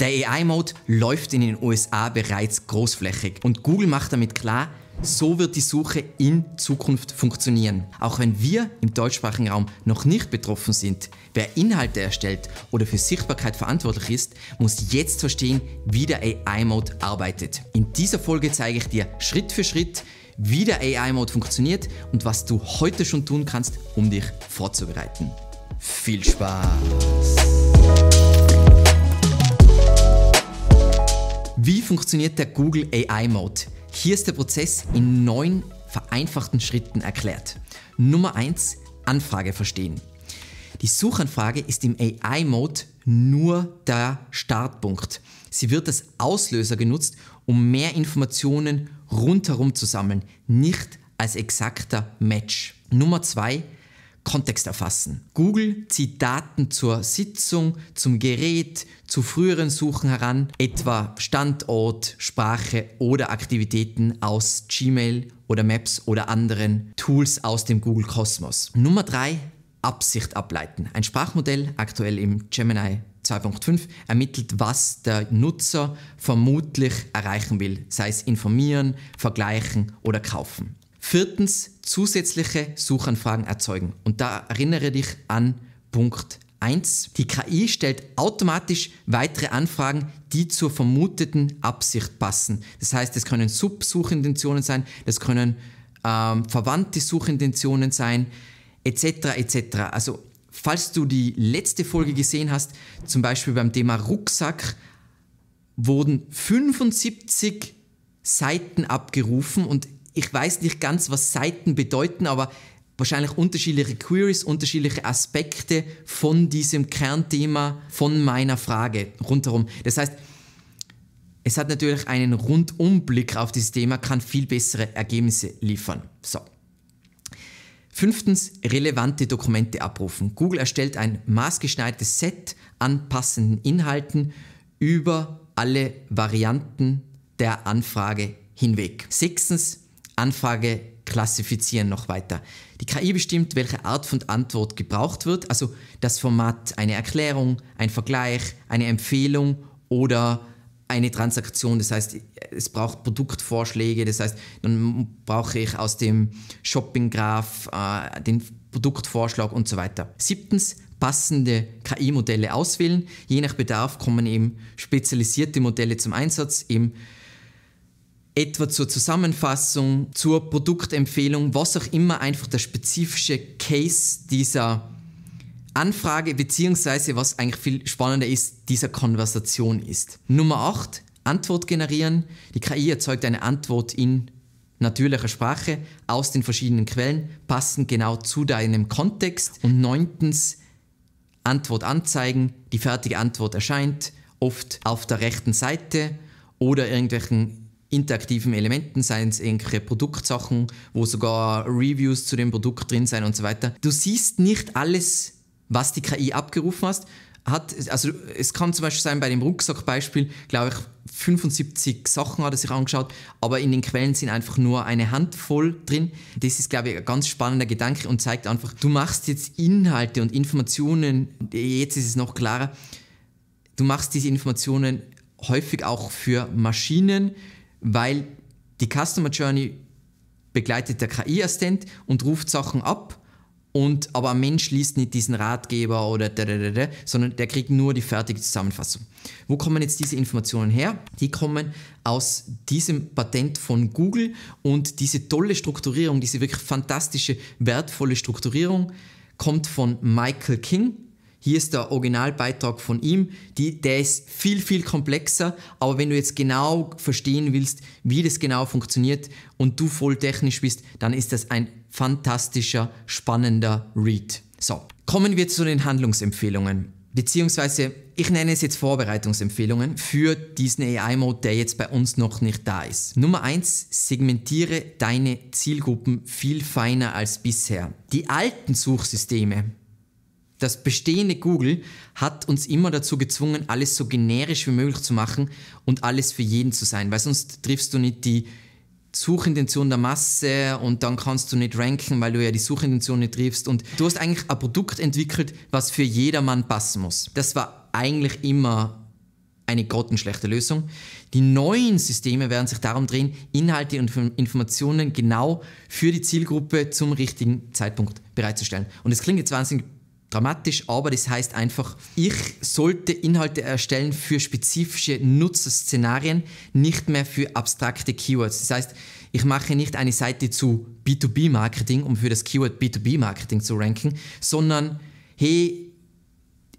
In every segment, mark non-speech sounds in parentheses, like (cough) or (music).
Der AI-Mode läuft in den USA bereits großflächig und Google macht damit klar, so wird die Suche in Zukunft funktionieren. Auch wenn wir im deutschsprachigen Raum noch nicht betroffen sind, wer Inhalte erstellt oder für Sichtbarkeit verantwortlich ist, muss jetzt verstehen, wie der AI-Mode arbeitet. In dieser Folge zeige ich dir Schritt für Schritt, wie der AI-Mode funktioniert und was du heute schon tun kannst, um dich vorzubereiten. Viel Spaß! Wie funktioniert der Google AI Mode? Hier ist der Prozess in neun vereinfachten Schritten erklärt. Nummer eins: Anfrage verstehen. Die Suchanfrage ist im AI Mode nur der Startpunkt. Sie wird als Auslöser genutzt, um mehr Informationen rundherum zu sammeln, nicht als exakter Match. Nummer zwei: Kontext erfassen. Google zieht Daten zur Sitzung, zum Gerät, zu früheren Suchen heran, etwa Standort, Sprache oder Aktivitäten aus Gmail oder Maps oder anderen Tools aus dem Google Kosmos. Nummer drei: Absicht ableiten. Ein Sprachmodell, aktuell im Gemini 2.5 ermittelt, was der Nutzer vermutlich erreichen will, sei es informieren, vergleichen oder kaufen. Viertens, zusätzliche Suchanfragen erzeugen. Und da erinnere dich an Punkt 1. Die KI stellt automatisch weitere Anfragen, die zur vermuteten Absicht passen. Das heißt, es können Subsuchintentionen sein, das können ähm, verwandte Suchintentionen sein, etc. etc. Also falls du die letzte Folge gesehen hast, zum Beispiel beim Thema Rucksack, wurden 75 Seiten abgerufen und ich weiß nicht ganz, was Seiten bedeuten, aber wahrscheinlich unterschiedliche Queries, unterschiedliche Aspekte von diesem Kernthema, von meiner Frage rundherum. Das heißt, es hat natürlich einen Rundumblick auf dieses Thema, kann viel bessere Ergebnisse liefern. So. Fünftens, relevante Dokumente abrufen. Google erstellt ein maßgeschneidertes Set an passenden Inhalten über alle Varianten der Anfrage hinweg. Sechstens, Anfrage klassifizieren noch weiter. Die KI bestimmt, welche Art von Antwort gebraucht wird, also das Format, eine Erklärung, ein Vergleich, eine Empfehlung oder eine Transaktion. Das heißt, es braucht Produktvorschläge, das heißt, dann brauche ich aus dem Shopping-Graph äh, den Produktvorschlag und so weiter. Siebtens, passende KI-Modelle auswählen. Je nach Bedarf kommen eben spezialisierte Modelle zum Einsatz, eben etwa zur Zusammenfassung, zur Produktempfehlung, was auch immer einfach der spezifische Case dieser Anfrage beziehungsweise was eigentlich viel spannender ist, dieser Konversation ist. Nummer 8, Antwort generieren. Die KI erzeugt eine Antwort in natürlicher Sprache aus den verschiedenen Quellen, passend genau zu deinem Kontext. Und neuntens, Antwort anzeigen. Die fertige Antwort erscheint oft auf der rechten Seite oder irgendwelchen interaktiven Elementen, seien es irgendwelche Produktsachen, wo sogar Reviews zu dem Produkt drin sein und so weiter. Du siehst nicht alles, was die KI abgerufen hast, hat, also es kann zum Beispiel sein, bei dem Rucksackbeispiel, glaube ich, 75 Sachen hat er sich angeschaut, aber in den Quellen sind einfach nur eine Handvoll drin. Das ist, glaube ich, ein ganz spannender Gedanke und zeigt einfach, du machst jetzt Inhalte und Informationen, jetzt ist es noch klarer, du machst diese Informationen häufig auch für Maschinen, weil die Customer Journey begleitet der KI-Assistent und ruft Sachen ab. Und, aber ein Mensch liest nicht diesen Ratgeber oder da, sondern der kriegt nur die fertige Zusammenfassung. Wo kommen jetzt diese Informationen her? Die kommen aus diesem Patent von Google und diese tolle Strukturierung, diese wirklich fantastische, wertvolle Strukturierung kommt von Michael King hier ist der Originalbeitrag von ihm. Die, der ist viel, viel komplexer, aber wenn du jetzt genau verstehen willst, wie das genau funktioniert und du voll technisch bist, dann ist das ein fantastischer, spannender Read. So, kommen wir zu den Handlungsempfehlungen. Beziehungsweise, ich nenne es jetzt Vorbereitungsempfehlungen für diesen AI-Mode, der jetzt bei uns noch nicht da ist. Nummer eins: segmentiere deine Zielgruppen viel feiner als bisher. Die alten Suchsysteme, das bestehende Google hat uns immer dazu gezwungen, alles so generisch wie möglich zu machen und alles für jeden zu sein, weil sonst triffst du nicht die Suchintention der Masse und dann kannst du nicht ranken, weil du ja die Suchintention nicht triffst. Und du hast eigentlich ein Produkt entwickelt, was für jedermann passen muss. Das war eigentlich immer eine grottenschlechte Lösung. Die neuen Systeme werden sich darum drehen, Inhalte und Informationen genau für die Zielgruppe zum richtigen Zeitpunkt bereitzustellen. Und es klingt jetzt wahnsinnig dramatisch, aber das heißt einfach, ich sollte Inhalte erstellen für spezifische Nutzerszenarien, nicht mehr für abstrakte Keywords. Das heißt, ich mache nicht eine Seite zu B2B-Marketing, um für das Keyword B2B-Marketing zu ranken, sondern hey,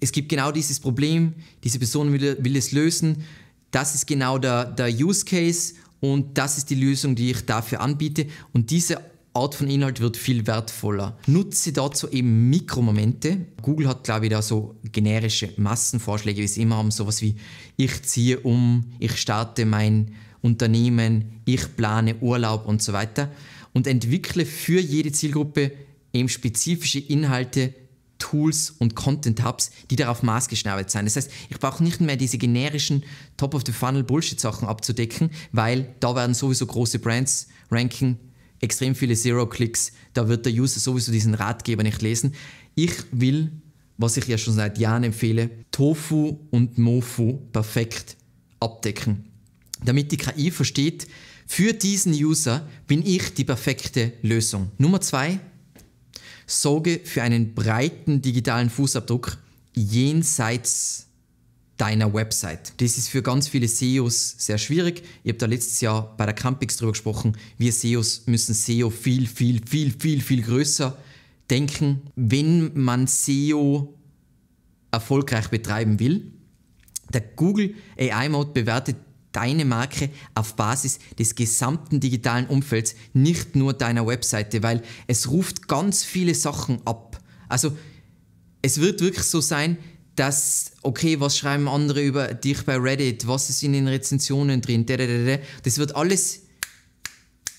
es gibt genau dieses Problem, diese Person will, will es lösen, das ist genau der, der Use Case und das ist die Lösung, die ich dafür anbiete. Und diese Art von Inhalt wird viel wertvoller. Nutze dazu eben Mikromomente. Google hat, glaube ich, da so generische Massenvorschläge, wie sie immer haben, sowas wie ich ziehe um, ich starte mein Unternehmen, ich plane Urlaub und so weiter und entwickle für jede Zielgruppe eben spezifische Inhalte, Tools und Content Hubs, die darauf maßgeschneidert sind. Das heißt, ich brauche nicht mehr diese generischen Top of the Funnel Bullshit Sachen abzudecken, weil da werden sowieso große Brands ranken extrem viele zero clicks da wird der User sowieso diesen Ratgeber nicht lesen. Ich will, was ich ja schon seit Jahren empfehle, Tofu und Mofu perfekt abdecken. Damit die KI versteht, für diesen User bin ich die perfekte Lösung. Nummer zwei, sorge für einen breiten digitalen Fußabdruck jenseits deiner Website. Das ist für ganz viele SEOs sehr schwierig. Ich habe da letztes Jahr bei der Campix drüber gesprochen. Wir SEOs müssen SEO viel, viel, viel, viel, viel größer denken. Wenn man SEO erfolgreich betreiben will, der Google AI Mode bewertet deine Marke auf Basis des gesamten digitalen Umfelds, nicht nur deiner Webseite, weil es ruft ganz viele Sachen ab. Also es wird wirklich so sein, dass, okay, was schreiben andere über dich bei Reddit, was ist in den Rezensionen drin, das wird alles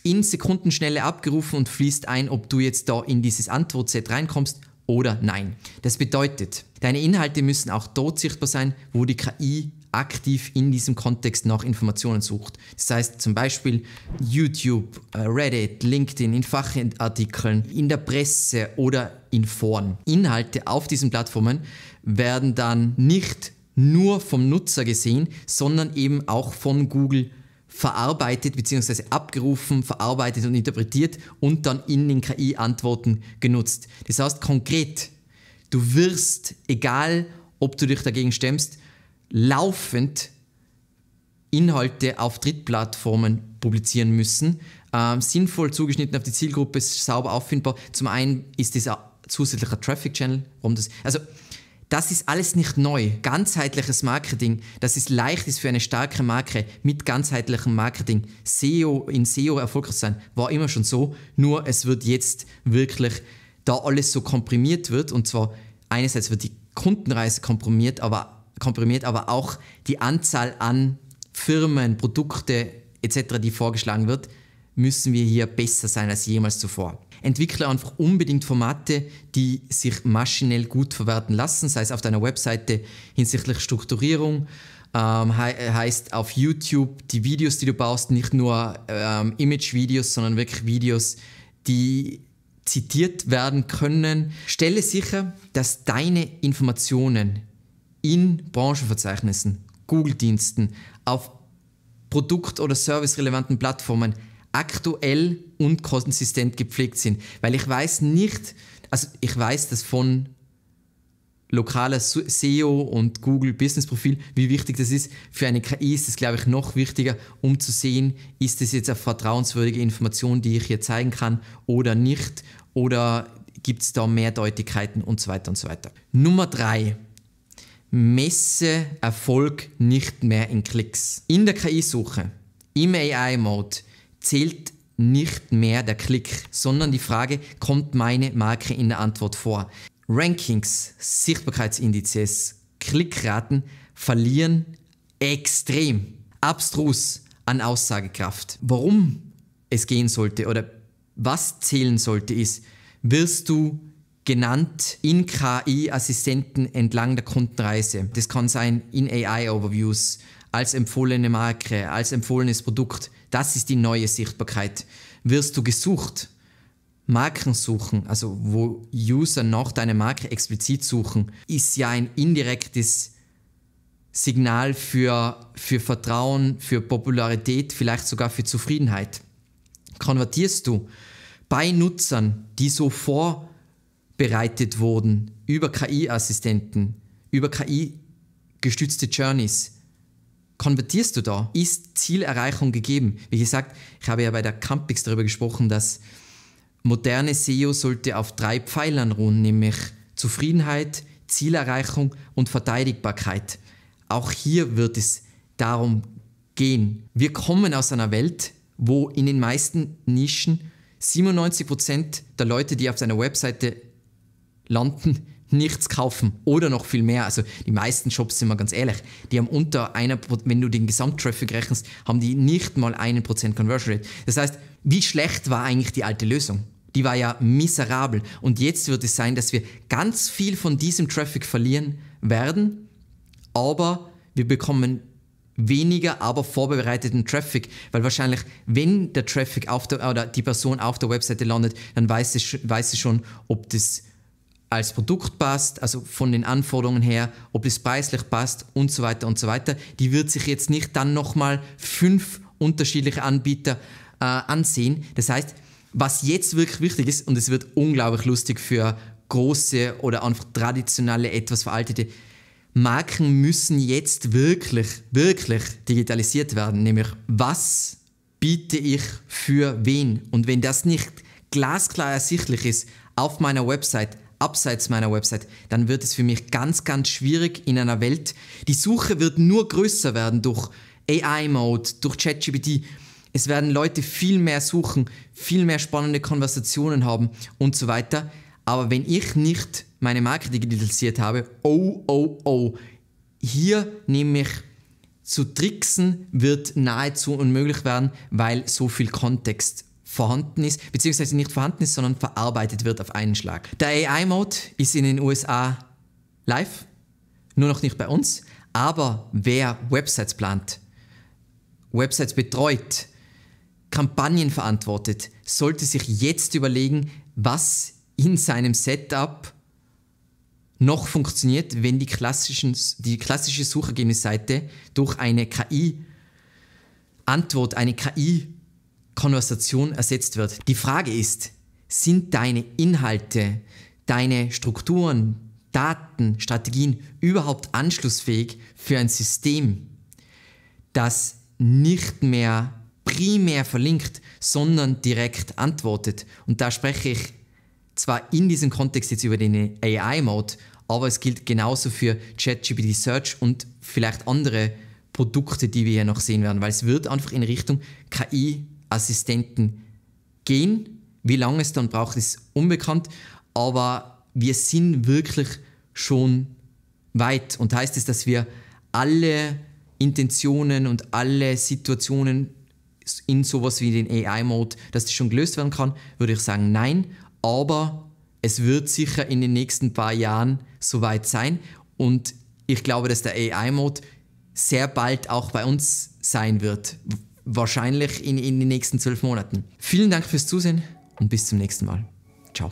in Sekundenschnelle abgerufen und fließt ein, ob du jetzt da in dieses Antwortset reinkommst oder nein. Das bedeutet, deine Inhalte müssen auch dort sichtbar sein, wo die KI aktiv in diesem Kontext nach Informationen sucht. Das heißt zum Beispiel YouTube, äh, Reddit, LinkedIn, in Fachartikeln, in der Presse oder in Foren. Inhalte auf diesen Plattformen werden dann nicht nur vom Nutzer gesehen, sondern eben auch von Google verarbeitet bzw. abgerufen, verarbeitet und interpretiert und dann in den KI-Antworten genutzt. Das heißt konkret, du wirst, egal ob du dich dagegen stemmst, laufend Inhalte auf Drittplattformen publizieren müssen. Ähm, sinnvoll zugeschnitten auf die Zielgruppe, sauber auffindbar. Zum einen ist das ein zusätzlicher Traffic-Channel. Also, das ist alles nicht neu. Ganzheitliches Marketing, dass es leicht ist für eine starke Marke mit ganzheitlichem Marketing SEO in SEO erfolgreich zu sein, war immer schon so. Nur es wird jetzt wirklich, da alles so komprimiert wird, und zwar einerseits wird die Kundenreise komprimiert, aber komprimiert, aber auch die Anzahl an Firmen, Produkte etc., die vorgeschlagen wird, müssen wir hier besser sein als jemals zuvor. Entwickle einfach unbedingt Formate, die sich maschinell gut verwerten lassen, sei es auf deiner Webseite hinsichtlich Strukturierung, ähm, he heißt auf YouTube die Videos, die du baust, nicht nur ähm, Image-Videos, sondern wirklich Videos, die zitiert werden können. Stelle sicher, dass deine Informationen in Branchenverzeichnissen, Google-Diensten, auf produkt- oder Service-relevanten Plattformen aktuell und konsistent gepflegt sind. Weil ich weiß nicht, also ich weiß das von lokaler SEO und Google Business Profil, wie wichtig das ist. Für eine KI ist es, glaube ich, noch wichtiger, um zu sehen, ist das jetzt eine vertrauenswürdige Information, die ich hier zeigen kann oder nicht, oder gibt es da Mehrdeutigkeiten und so weiter und so weiter. Nummer drei messe Erfolg nicht mehr in Klicks. In der KI-Suche, im AI-Mode, zählt nicht mehr der Klick, sondern die Frage, kommt meine Marke in der Antwort vor? Rankings, Sichtbarkeitsindizes, Klickraten verlieren extrem abstrus an Aussagekraft. Warum es gehen sollte oder was zählen sollte ist, wirst du genannt in KI-Assistenten entlang der Kundenreise. Das kann sein in AI-Overviews, als empfohlene Marke, als empfohlenes Produkt. Das ist die neue Sichtbarkeit. Wirst du gesucht? Marken suchen, also wo User nach deiner Marke explizit suchen, ist ja ein indirektes Signal für, für Vertrauen, für Popularität, vielleicht sogar für Zufriedenheit. Konvertierst du bei Nutzern, die so vor bereitet wurden über KI-Assistenten, über KI-gestützte Journeys. Konvertierst du da? Ist Zielerreichung gegeben? Wie gesagt, ich habe ja bei der Campix darüber gesprochen, dass moderne SEO sollte auf drei Pfeilern ruhen, nämlich Zufriedenheit, Zielerreichung und Verteidigbarkeit. Auch hier wird es darum gehen. Wir kommen aus einer Welt, wo in den meisten Nischen 97% der Leute, die auf seiner Webseite landen, (laughs) nichts kaufen oder noch viel mehr. Also die meisten Shops, sind wir ganz ehrlich, die haben unter einer, wenn du den Gesamttraffic rechnest, haben die nicht mal einen Prozent Conversion Rate. Das heißt, wie schlecht war eigentlich die alte Lösung? Die war ja miserabel. Und jetzt wird es sein, dass wir ganz viel von diesem Traffic verlieren werden, aber wir bekommen weniger, aber vorbereiteten Traffic, weil wahrscheinlich, wenn der Traffic auf der, oder die Person auf der Webseite landet, dann weiß sie, weiß sie schon, ob das als Produkt passt, also von den Anforderungen her, ob es preislich passt und so weiter und so weiter. Die wird sich jetzt nicht dann nochmal fünf unterschiedliche Anbieter äh, ansehen. Das heißt, was jetzt wirklich wichtig ist, und es wird unglaublich lustig für große oder einfach traditionelle, etwas veraltete Marken müssen jetzt wirklich, wirklich digitalisiert werden, nämlich was biete ich für wen? Und wenn das nicht glasklar ersichtlich ist auf meiner Website, abseits meiner Website, dann wird es für mich ganz, ganz schwierig in einer Welt. Die Suche wird nur größer werden durch AI-Mode, durch ChatGPT. Es werden Leute viel mehr suchen, viel mehr spannende Konversationen haben und so weiter. Aber wenn ich nicht meine Marke digitalisiert habe, oh, oh, oh, hier nämlich zu tricksen wird nahezu unmöglich werden, weil so viel Kontext vorhanden ist, beziehungsweise nicht vorhanden ist, sondern verarbeitet wird auf einen Schlag. Der AI-Mode ist in den USA live, nur noch nicht bei uns, aber wer Websites plant, Websites betreut, Kampagnen verantwortet, sollte sich jetzt überlegen, was in seinem Setup noch funktioniert, wenn die, klassischen, die klassische Suchergebnisseite durch eine KI-Antwort, eine KI Konversation ersetzt wird. Die Frage ist, sind deine Inhalte, deine Strukturen, Daten, Strategien überhaupt anschlussfähig für ein System, das nicht mehr primär verlinkt, sondern direkt antwortet. Und da spreche ich zwar in diesem Kontext jetzt über den AI-Mode, aber es gilt genauso für ChatGPT Search und vielleicht andere Produkte, die wir hier noch sehen werden, weil es wird einfach in Richtung KI Assistenten gehen. Wie lange es dann braucht, ist unbekannt. Aber wir sind wirklich schon weit. Und heißt es, dass wir alle Intentionen und alle Situationen in sowas wie den AI-Mode, dass das schon gelöst werden kann, würde ich sagen nein. Aber es wird sicher in den nächsten paar Jahren soweit sein. Und ich glaube, dass der AI-Mode sehr bald auch bei uns sein wird, wahrscheinlich in, in den nächsten zwölf Monaten. Vielen Dank fürs Zusehen und bis zum nächsten Mal. Ciao.